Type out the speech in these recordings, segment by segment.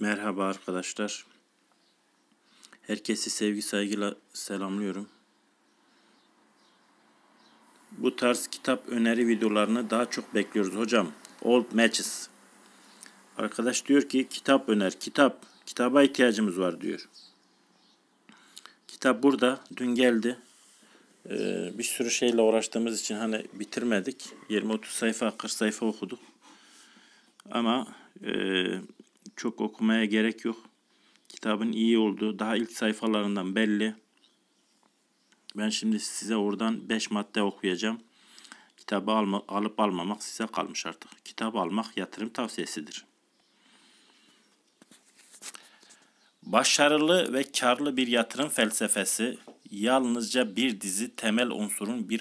Merhaba arkadaşlar. Herkesi sevgi saygıyla selamlıyorum. Bu tarz kitap öneri videolarını daha çok bekliyoruz hocam. Old Matches. Arkadaş diyor ki kitap öner. Kitap. Kitaba ihtiyacımız var diyor. Kitap burada. Dün geldi. Ee, bir sürü şeyle uğraştığımız için hani bitirmedik. 20-30 sayfa 40 sayfa okuduk. Ama eee çok okumaya gerek yok. Kitabın iyi olduğu daha ilk sayfalarından belli. Ben şimdi size oradan 5 madde okuyacağım. Kitabı alma, alıp almamak size kalmış artık. Kitabı almak yatırım tavsiyesidir. Başarılı ve karlı bir yatırım felsefesi yalnızca bir dizi temel unsurun bir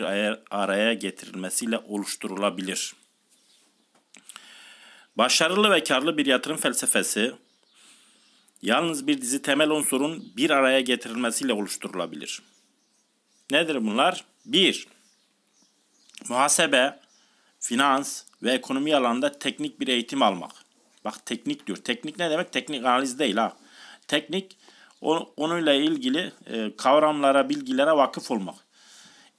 araya getirilmesiyle oluşturulabilir.'' Başarılı ve karlı bir yatırım felsefesi yalnız bir dizi temel unsurun bir araya getirilmesiyle oluşturulabilir. Nedir bunlar? 1. Muhasebe, finans ve ekonomi alanında teknik bir eğitim almak. Bak teknik diyor. Teknik ne demek? Teknik analiz değil ha. Teknik onunla ilgili e, kavramlara, bilgilere vakıf olmak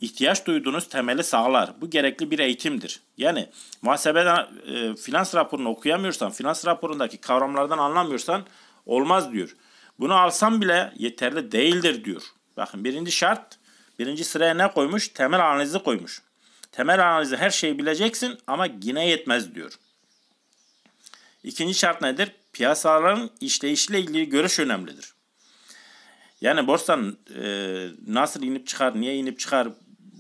ihtiyaç duyduğunuz temeli sağlar. Bu gerekli bir eğitimdir. Yani muhasebeden e, finans raporunu okuyamıyorsan, finans raporundaki kavramlardan anlamıyorsan olmaz diyor. Bunu alsam bile yeterli değildir diyor. Bakın birinci şart, birinci sıraya ne koymuş? Temel analizi koymuş. Temel analizi her şeyi bileceksin ama yine yetmez diyor. İkinci şart nedir? Piyasaların işleyişiyle ilgili görüş önemlidir. Yani borsan e, nasıl inip çıkar, niye inip çıkar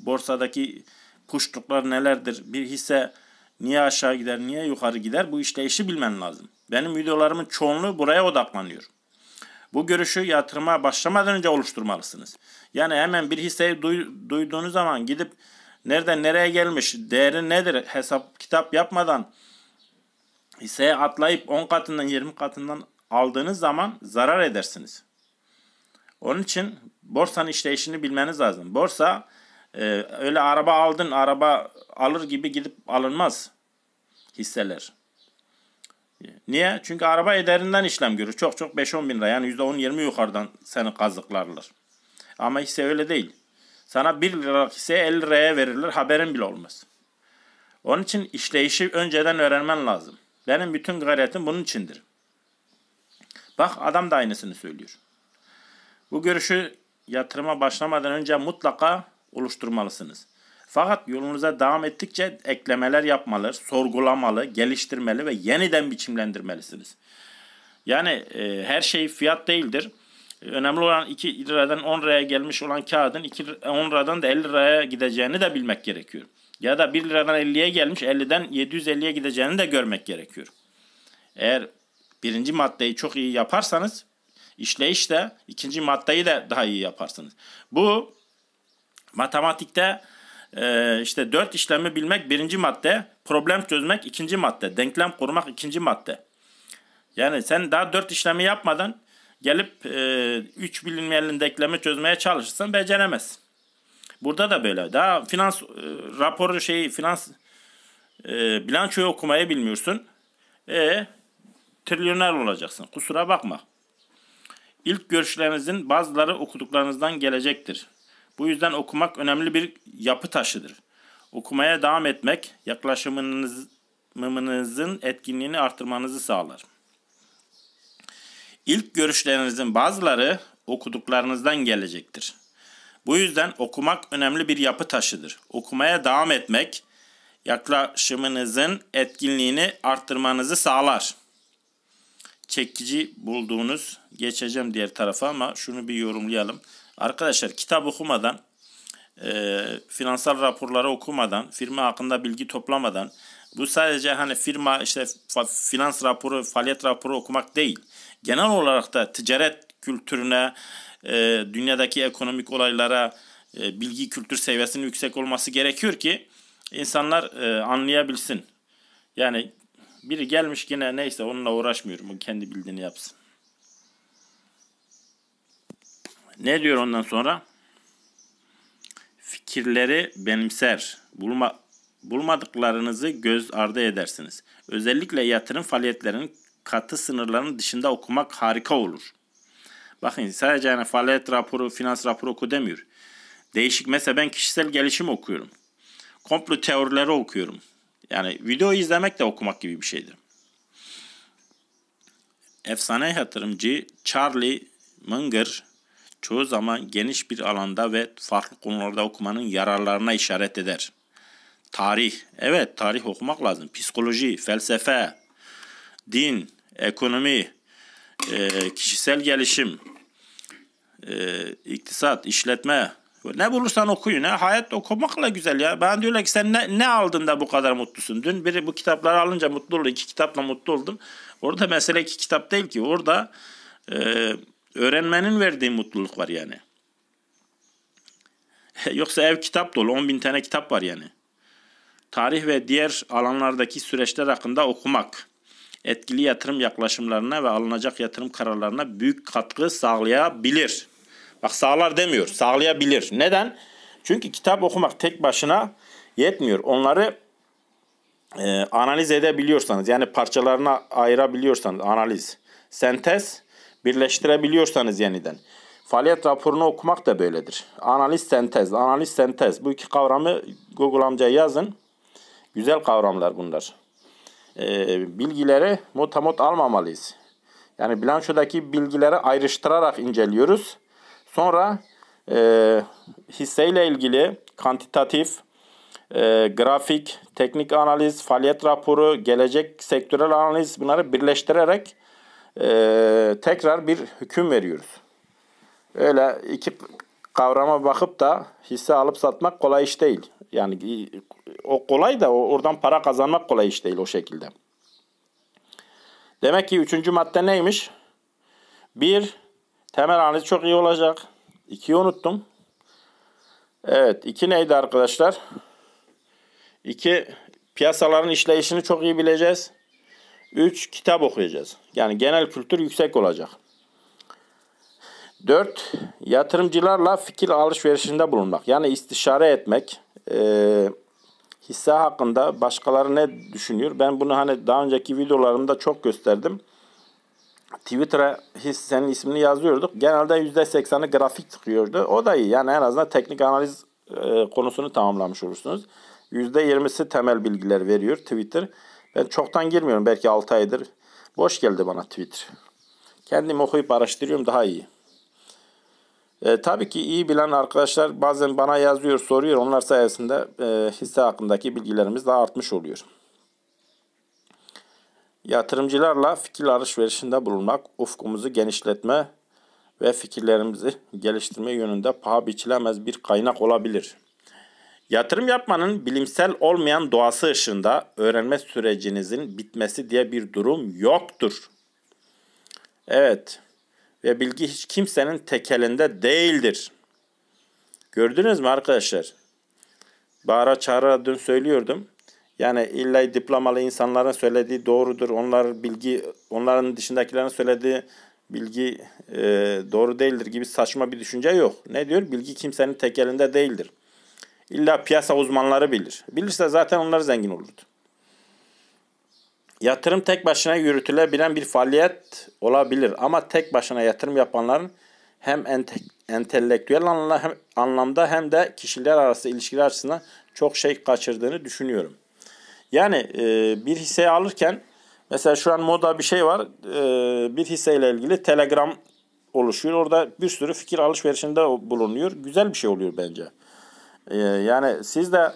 borsadaki kuşluklar nelerdir? Bir hisse niye aşağı gider, niye yukarı gider? Bu işleyişi bilmen lazım. Benim videolarımın çoğunluğu buraya odaklanıyor. Bu görüşü yatırıma başlamadan önce oluşturmalısınız. Yani hemen bir hisseyi duyduğunuz zaman gidip nereden nereye gelmiş, değeri nedir hesap kitap yapmadan hisseye atlayıp 10 katından 20 katından aldığınız zaman zarar edersiniz. Onun için borsanın işleyişini bilmeniz lazım. Borsa ee, öyle araba aldın, araba alır gibi gidip alınmaz hisseler. Niye? Çünkü araba ederinden işlem görür. Çok çok 5-10 bin lira. Yani %10-20 yukarıdan seni kazıklarlar. Ama hisse öyle değil. Sana 1 liralık hisse 50 liraya verirler. Haberin bile olmaz. Onun için işleyişi önceden öğrenmen lazım. Benim bütün gayretim bunun içindir. Bak adam da aynısını söylüyor. Bu görüşü yatırıma başlamadan önce mutlaka oluşturmalısınız. Fakat yolunuza devam ettikçe eklemeler yapmalı, sorgulamalı, geliştirmeli ve yeniden biçimlendirmelisiniz. Yani e, her şey fiyat değildir. Önemli olan 2 liradan 10 liraya gelmiş olan kağıdın 2, 10 liradan da 50 liraya gideceğini de bilmek gerekiyor. Ya da 1 liradan 50'ye gelmiş 50'den 750'ye gideceğini de görmek gerekiyor. Eğer birinci maddeyi çok iyi yaparsanız işleyişte ikinci maddeyi de daha iyi yaparsınız. Bu Matematikte e, işte dört işlemi bilmek birinci madde, problem çözmek ikinci madde, denklem kurmak ikinci madde. Yani sen daha dört işlemi yapmadan gelip e, üç bilinmeyenli denklemi çözmeye çalışırsan beceremezsin. Burada da böyle. Daha finans e, raporu şeyi finans e, bilançoyu okumayı bilmiyorsun. E trilyoner olacaksın. Kusura bakma. İlk görüşlerinizin bazıları okuduklarınızdan gelecektir. Bu yüzden okumak önemli bir yapı taşıdır. Okumaya devam etmek yaklaşımınızın etkinliğini artırmanızı sağlar. İlk görüşlerinizin bazıları okuduklarınızdan gelecektir. Bu yüzden okumak önemli bir yapı taşıdır. Okumaya devam etmek yaklaşımınızın etkinliğini arttırmanızı sağlar. Çekici bulduğunuz geçeceğim diğer tarafa ama şunu bir yorumlayalım. Arkadaşlar kitap okumadan, e, finansal raporları okumadan, firma hakkında bilgi toplamadan, bu sadece hani firma işte finans raporu, faaliyet raporu okumak değil. Genel olarak da ticaret kültürüne, e, dünyadaki ekonomik olaylara e, bilgi kültür seviyesinin yüksek olması gerekiyor ki insanlar e, anlayabilsin. Yani biri gelmiş yine neyse onunla uğraşmıyorum. O kendi bildiğini yapsın. Ne diyor ondan sonra? Fikirleri benimser. Bulma, bulmadıklarınızı göz ardı edersiniz. Özellikle yatırım faaliyetlerinin katı sınırların dışında okumak harika olur. Bakın sadece yani faaliyet raporu, finans raporu oku demiyor. Değişik mesela ben kişisel gelişim okuyorum. Komplo teorileri okuyorum. Yani video izlemek de okumak gibi bir şeydir. Efsane yatırımcı Charlie Munger çoğu zaman geniş bir alanda ve farklı konularda okumanın yararlarına işaret eder. Tarih, evet tarih okumak lazım. Psikoloji, felsefe, din, ekonomi, e, kişisel gelişim, e, iktisat, işletme, ne bulursan okuyun. Ha. Hayat okumakla güzel ya. Ben diyorlar ki sen ne, ne aldın da bu kadar mutlusun? Dün biri bu kitapları alınca mutlu oldu. İki kitapla mutlu oldum. Orada mesele iki kitap değil ki. Orada e, Öğrenmenin verdiği mutluluk var yani. Yoksa ev kitap dolu. 10 bin tane kitap var yani. Tarih ve diğer alanlardaki süreçler hakkında okumak, etkili yatırım yaklaşımlarına ve alınacak yatırım kararlarına büyük katkı sağlayabilir. Bak sağlar demiyor, sağlayabilir. Neden? Çünkü kitap okumak tek başına yetmiyor. Onları e, analiz edebiliyorsanız, yani parçalarına ayırabiliyorsanız, analiz, sentez, birleştirebiliyorsanız yeniden. Faaliyet raporunu okumak da böyledir. Analiz sentez, analiz sentez. Bu iki kavramı Google amca yazın. Güzel kavramlar bunlar. Ee, bilgileri motamot almamalıyız. Yani bilançodaki bilgileri ayrıştırarak inceliyoruz. Sonra e, hisseyle ilgili kantitatif, e, grafik, teknik analiz, faaliyet raporu, gelecek sektörel analiz bunları birleştirerek e, tekrar bir hüküm veriyoruz. Öyle iki kavrama bakıp da hisse alıp satmak kolay iş değil. Yani e, o kolay da oradan para kazanmak kolay iş değil o şekilde. Demek ki üçüncü madde neymiş? Bir, temel analiz çok iyi olacak. İkiyi unuttum. Evet, iki neydi arkadaşlar? İki, piyasaların işleyişini çok iyi bileceğiz. 3. Kitap okuyacağız. Yani genel kültür yüksek olacak. 4. Yatırımcılarla fikir alışverişinde bulunmak. Yani istişare etmek. E, hisse hakkında başkaları ne düşünüyor? Ben bunu hani daha önceki videolarımda çok gösterdim. Twitter'a hissenin ismini yazıyorduk. Genelde %80'i grafik çıkıyordu. O da iyi. Yani en azından teknik analiz e, konusunu tamamlamış olursunuz. %20'si temel bilgiler veriyor Twitter. Twitter. Ben çoktan girmiyorum. Belki 6 aydır. Boş geldi bana Twitter. Kendim okuyup araştırıyorum daha iyi. E, tabii ki iyi bilen arkadaşlar bazen bana yazıyor, soruyor. Onlar sayesinde e, hisse hakkındaki bilgilerimiz daha artmış oluyor. Yatırımcılarla fikir alışverişinde bulunmak, ufkumuzu genişletme ve fikirlerimizi geliştirme yönünde paha biçilemez bir kaynak olabilir.'' Yatırım yapmanın bilimsel olmayan doğası ışığında öğrenme sürecinizin bitmesi diye bir durum yoktur. Evet. Ve bilgi hiç kimsenin tekelinde değildir. Gördünüz mü arkadaşlar? Bağıra çağıra dün söylüyordum. Yani illa diplomalı insanların söylediği doğrudur. Onlar bilgi, onların dışındakilerin söylediği bilgi e, doğru değildir gibi saçma bir düşünce yok. Ne diyor? Bilgi kimsenin tekelinde değildir. İlla piyasa uzmanları bilir. Bilirse zaten onlar zengin olurdu. Yatırım tek başına yürütülebilen bir faaliyet olabilir ama tek başına yatırım yapanların hem ente entelektüel anla hem anlamda hem de kişiler arası ilişkiler açısından çok şey kaçırdığını düşünüyorum. Yani e, bir hisseyi alırken mesela şu an moda bir şey var. E, bir hisseyle ilgili Telegram oluşuyor. Orada bir sürü fikir alışverişinde bulunuyor. Güzel bir şey oluyor bence. Ee, yani siz de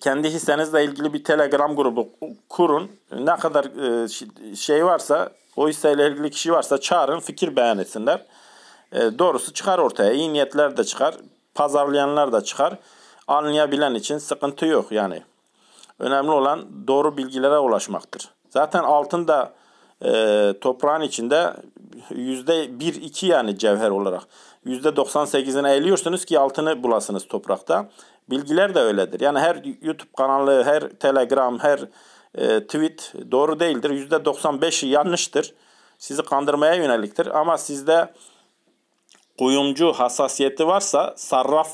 kendi hissenizle ilgili bir Telegram grubu kurun. Ne kadar e, şey varsa, o hisseyle ilgili kişi varsa çağırın, fikir beyan etsinler. E, doğrusu çıkar ortaya. İyi niyetler de çıkar, pazarlayanlar da çıkar. Anlayabilen için sıkıntı yok yani. Önemli olan doğru bilgilere ulaşmaktır. Zaten altında da e, toprağın içinde yüzde bir iki yani cevher olarak yüzde 98'ine eğiliyorsunuz ki altını bulasınız toprakta. Bilgiler de öyledir. Yani her YouTube kanalı, her Telegram, her e, tweet doğru değildir. Yüzde 95'i yanlıştır. Sizi kandırmaya yöneliktir. Ama sizde kuyumcu hassasiyeti varsa sarraf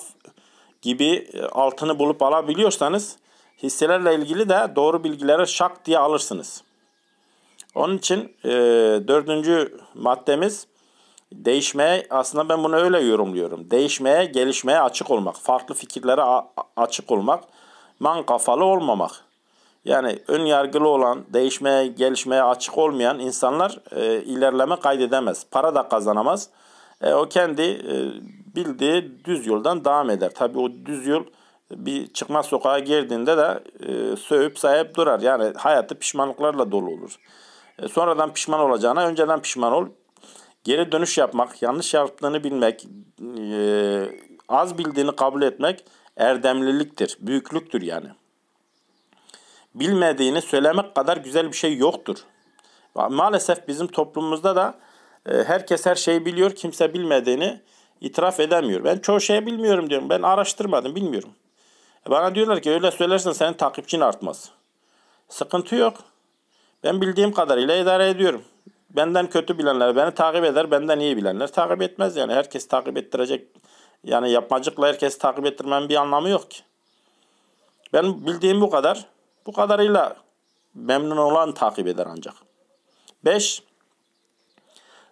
gibi e, altını bulup alabiliyorsanız hisselerle ilgili de doğru bilgileri şak diye alırsınız. Onun için e, dördüncü maddemiz değişmeye, aslında ben bunu öyle yorumluyorum. Değişmeye, gelişmeye açık olmak, farklı fikirlere açık olmak, man kafalı olmamak. Yani ön yargılı olan, değişmeye, gelişmeye açık olmayan insanlar e, ilerleme kaydedemez. Para da kazanamaz. E, o kendi e, bildiği düz yoldan devam eder. Tabii o düz yol bir çıkmaz sokağa girdiğinde de e, sövüp sayıp durar. Yani hayatı pişmanlıklarla dolu olur. E, sonradan pişman olacağına önceden pişman ol. Geri dönüş yapmak, yanlış yaptığını bilmek, e, az bildiğini kabul etmek erdemliliktir, büyüklüktür yani. Bilmediğini söylemek kadar güzel bir şey yoktur. Maalesef bizim toplumumuzda da e, herkes her şeyi biliyor, kimse bilmediğini itiraf edemiyor. Ben çoğu şeyi bilmiyorum diyorum. Ben araştırmadım, bilmiyorum. Bana diyorlar ki öyle söylersen senin takipçin artmaz. Sıkıntı yok. Ben bildiğim kadarıyla idare ediyorum. Benden kötü bilenler beni takip eder, benden iyi bilenler takip etmez. Yani herkes takip ettirecek. Yani yapmacıkla herkes takip ettirmenin bir anlamı yok ki. Ben bildiğim bu kadar. Bu kadarıyla memnun olan takip eder ancak. 5.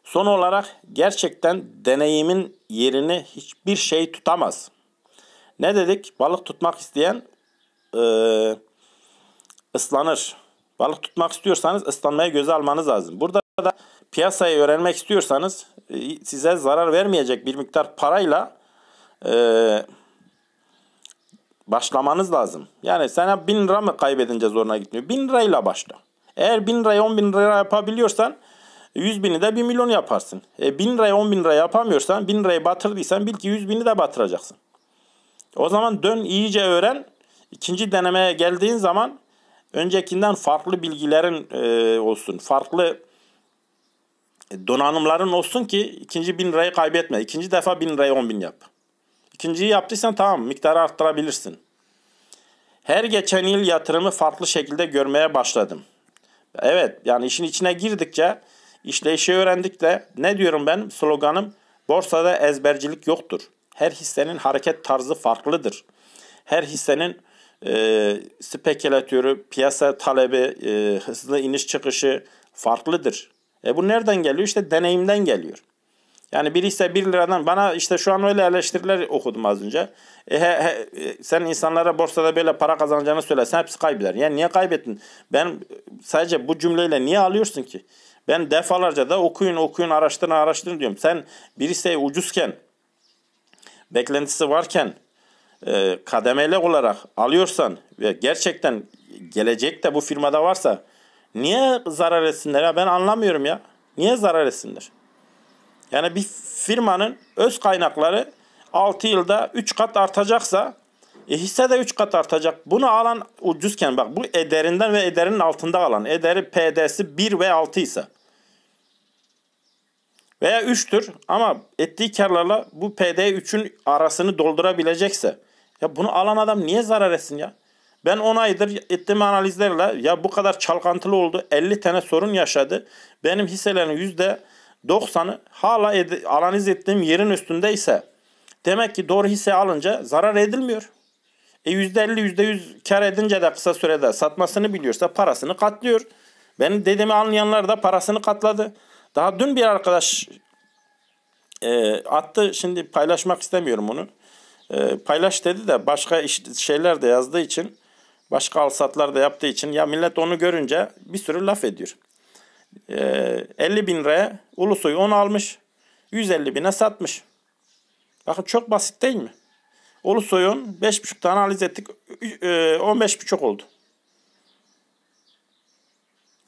Son olarak gerçekten deneyimin yerini hiçbir şey tutamaz. Ne dedik? Balık tutmak isteyen e, ıslanır. Balık tutmak istiyorsanız ıslanmayı göze almanız lazım. Burada da piyasayı öğrenmek istiyorsanız e, size zarar vermeyecek bir miktar parayla e, başlamanız lazım. Yani sana 1000 lira mı kaybedince zoruna gitmiyor? 1000 lirayla başla. Eğer 1000 lirayı 10 bin lira yapabiliyorsan 100 bini de 1 milyon yaparsın. E, 1000 lirayı 10 bin lira yapamıyorsan 1000 lirayı batırdıysan bil ki 100 bini de batıracaksın. O zaman dön iyice öğren. İkinci denemeye geldiğin zaman öncekinden farklı bilgilerin e, olsun, farklı e, donanımların olsun ki ikinci bin lirayı kaybetme. İkinci defa bin lirayı on bin yap. İkinciyi yaptıysan tamam miktarı arttırabilirsin. Her geçen yıl yatırımı farklı şekilde görmeye başladım. Evet yani işin içine girdikçe işleyişi de ne diyorum ben sloganım borsada ezbercilik yoktur. Her hissenin hareket tarzı farklıdır. Her hissenin e, ee, spekülatörü, piyasa talebi, e, hızlı iniş çıkışı farklıdır. E bu nereden geliyor? İşte deneyimden geliyor. Yani biri ise 1 liradan bana işte şu an öyle eleştiriler okudum az önce. E, he, he, e, sen insanlara borsada böyle para kazanacağını söylesen hepsi kaybeder. Yani niye kaybettin? Ben sadece bu cümleyle niye alıyorsun ki? Ben defalarca da okuyun okuyun araştırın araştırın diyorum. Sen birisi hisse şey ucuzken, beklentisi varken e, kademeli olarak alıyorsan ve gerçekten gelecekte bu firmada varsa niye zarar etsinler ya ben anlamıyorum ya. Niye zarar etsinler? Yani bir firmanın öz kaynakları 6 yılda 3 kat artacaksa e hisse de 3 kat artacak. Bunu alan ucuzken bak bu ederinden ve ederin altında alan. Ederi PD'si 1 ve 6 ise. Veya 3'tür ama ettiği karlarla bu PD 3'ün arasını doldurabilecekse. Ya bunu alan adam niye zarar etsin ya? Ben 10 aydır ettiğim analizlerle ya bu kadar çalkantılı oldu. 50 tane sorun yaşadı. Benim hisselerin %90'ı hala ed- analiz ettiğim yerin üstünde ise demek ki doğru hisse alınca zarar edilmiyor. E %50 %100 kar edince de kısa sürede satmasını biliyorsa parasını katlıyor. Benim dedemi anlayanlar da parasını katladı. Daha dün bir arkadaş e, attı. Şimdi paylaşmak istemiyorum onu. E, paylaş dedi de başka iş, şeyler de yazdığı için, başka alsatlar da yaptığı için ya millet onu görünce bir sürü laf ediyor. E, ee, 50 bin liraya Ulusoy'u 10 almış, 150 bine satmış. Bakın çok basit değil mi? Ulusoy'un 5,5 tane analiz ettik, 15,5 e, oldu.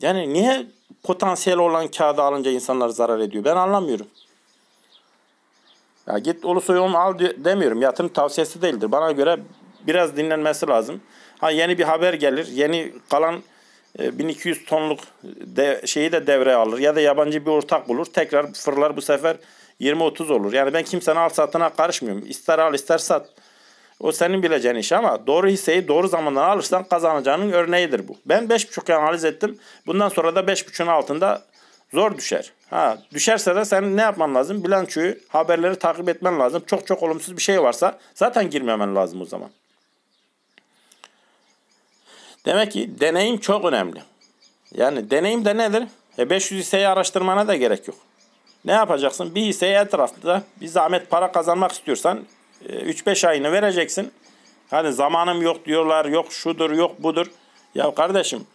Yani niye potansiyel olan kağıdı alınca insanlar zarar ediyor? Ben anlamıyorum. Ya git Ulusoy onu al demiyorum. Yatırım tavsiyesi değildir. Bana göre biraz dinlenmesi lazım. Ha yeni bir haber gelir. Yeni kalan 1200 e, tonluk de, şeyi de devreye alır. Ya da yabancı bir ortak bulur. Tekrar fırlar bu sefer 20-30 olur. Yani ben kimsenin al satına karışmıyorum. İster al ister sat. O senin bileceğin iş ama doğru hisseyi doğru zamandan alırsan kazanacağının örneğidir bu. Ben 5.5'e analiz ettim. Bundan sonra da 5.5'ün altında Zor düşer. Ha, düşerse de senin ne yapman lazım? Bilançoyu, haberleri takip etmen lazım. Çok çok olumsuz bir şey varsa zaten girmemen lazım o zaman. Demek ki deneyim çok önemli. Yani deneyim de nedir? E 500 hisseyi araştırmana da gerek yok. Ne yapacaksın? Bir hisseyi etrafta bir zahmet para kazanmak istiyorsan 3-5 e, ayını vereceksin. Hani zamanım yok diyorlar, yok şudur, yok budur. Ya kardeşim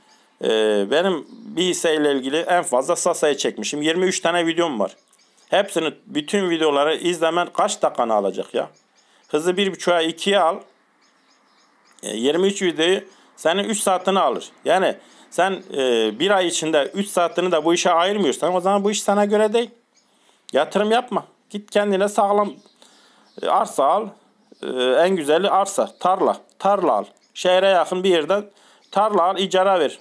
ee, benim bir hisseyle ilgili en fazla Sasa'ya çekmişim. 23 tane videom var. Hepsini, bütün videoları izlemen kaç dakikanı alacak ya? Hızı bir 1.5'a 2'ye al. 23 ee, videoyu senin 3 saatini alır. Yani sen e, bir ay içinde 3 saatini de bu işe ayırmıyorsan o zaman bu iş sana göre değil. Yatırım yapma. Git kendine sağlam e, arsa al. E, en güzeli arsa, tarla. Tarla al. Şehre yakın bir yerden tarla al, icara ver.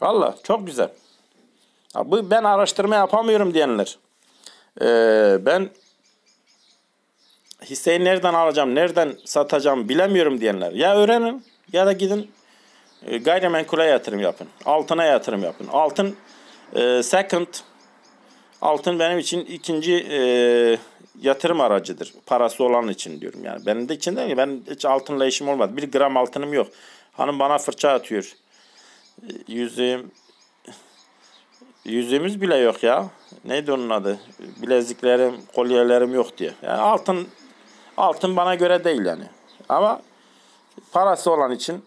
Valla çok güzel. Ya bu ben araştırma yapamıyorum diyenler. Ee, ben hisseyi nereden alacağım, nereden satacağım bilemiyorum diyenler. Ya öğrenin ya da gidin e, gayrimenkule yatırım yapın. Altına yatırım yapın. Altın e, second altın benim için ikinci e, yatırım aracıdır. Parası olan için diyorum yani. Benim de içinde Ben hiç altınla işim olmadı. Bir gram altınım yok. Hanım bana fırça atıyor yüzüğüm yüzüğümüz bile yok ya. Neydi onun adı? Bileziklerim, kolyelerim yok diye. Yani altın altın bana göre değil yani. Ama parası olan için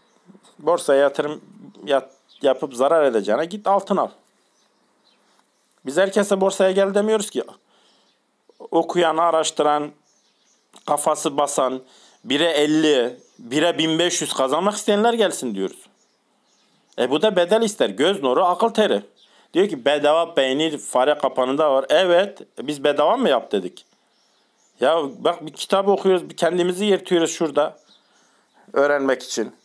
borsaya yatırım yat, yapıp zarar edeceğine git altın al. Biz herkese borsaya gel demiyoruz ki. Okuyan, araştıran, kafası basan, 1'e 50, 1'e 1500 kazanmak isteyenler gelsin diyoruz. E bu da bedel ister. Göz nuru, akıl teri. Diyor ki bedava peynir fare kapanında var. Evet biz bedava mı yap dedik. Ya bak bir kitap okuyoruz kendimizi yırtıyoruz şurada. Öğrenmek için.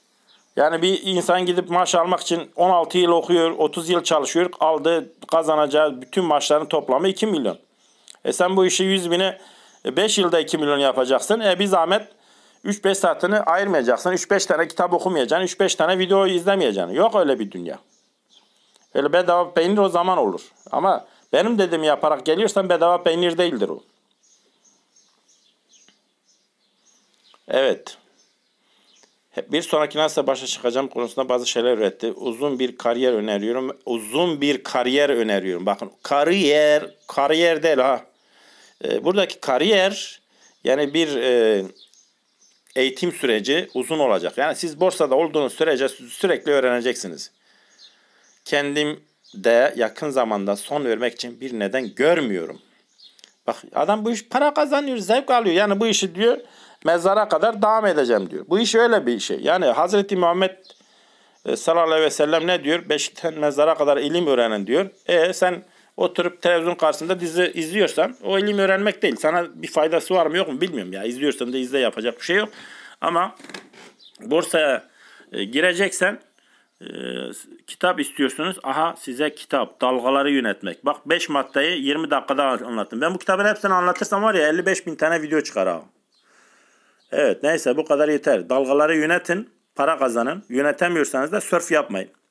Yani bir insan gidip maaş almak için 16 yıl okuyor, 30 yıl çalışıyor. aldı kazanacağı bütün maaşların toplamı 2 milyon. E sen bu işi 100 bine 5 e, yılda 2 milyon yapacaksın. E bir zahmet 3-5 saatini ayırmayacaksın. 3-5 tane kitap okumayacaksın. 3-5 tane video izlemeyeceksin. Yok öyle bir dünya. Öyle bedava peynir o zaman olur. Ama benim dediğimi yaparak geliyorsan bedava peynir değildir o. Evet. Bir sonraki nasıl başa çıkacağım konusunda bazı şeyler üretti. Uzun bir kariyer öneriyorum. Uzun bir kariyer öneriyorum. Bakın kariyer, kariyer değil ha. Ee, buradaki kariyer yani bir e, eğitim süreci uzun olacak. Yani siz borsada olduğunuz sürece sürekli öğreneceksiniz. Kendim de yakın zamanda son vermek için bir neden görmüyorum. Bak adam bu iş para kazanıyor, zevk alıyor. Yani bu işi diyor mezara kadar devam edeceğim diyor. Bu iş öyle bir şey. Yani Hazreti Muhammed e, sallallahu aleyhi ve sellem ne diyor? Beşikten mezara kadar ilim öğrenin diyor. E sen oturup televizyon karşısında dizi izliyorsan o ilim öğrenmek değil. Sana bir faydası var mı yok mu bilmiyorum ya. İzliyorsan da izle yapacak bir şey yok. Ama borsaya e, gireceksen e, kitap istiyorsunuz. Aha size kitap, dalgaları yönetmek. Bak 5 maddeyi 20 dakikada anlattım. Ben bu kitabın hepsini anlatırsam var ya 55 bin tane video çıkar Evet neyse bu kadar yeter. Dalgaları yönetin, para kazanın. Yönetemiyorsanız da surf yapmayın.